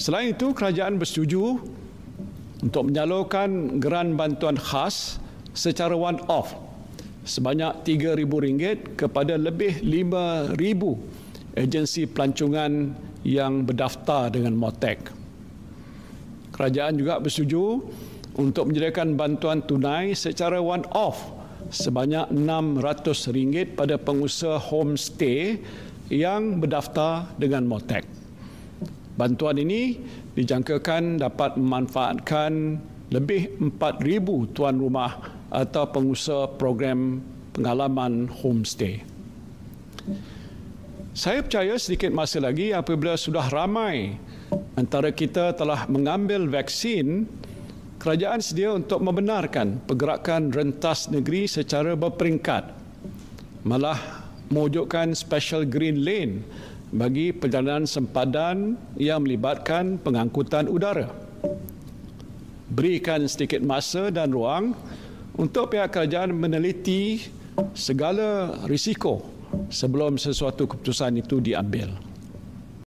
Selain itu, kerajaan bersetuju untuk menyalurkan geran bantuan khas secara one-off sebanyak RM3,000 kepada lebih 5,000 agensi pelancongan yang berdaftar dengan MOTEC. Kerajaan juga bersetuju untuk menyediakan bantuan tunai secara one-off sebanyak RM600 pada pengusaha homestay yang berdaftar dengan MOTEC. Bantuan ini dijangkakan dapat memanfaatkan lebih 4,000 tuan rumah atau pengusaha program pengalaman homestay. Saya percaya sedikit masa lagi apabila sudah ramai antara kita telah mengambil vaksin, kerajaan sedia untuk membenarkan pergerakan rentas negeri secara berperingkat. Malah mewujudkan special green lane bagi perjalanan sempadan yang melibatkan pengangkutan udara. Berikan sedikit masa dan ruang untuk pihak kerajaan meneliti segala risiko sebelum sesuatu keputusan itu diambil.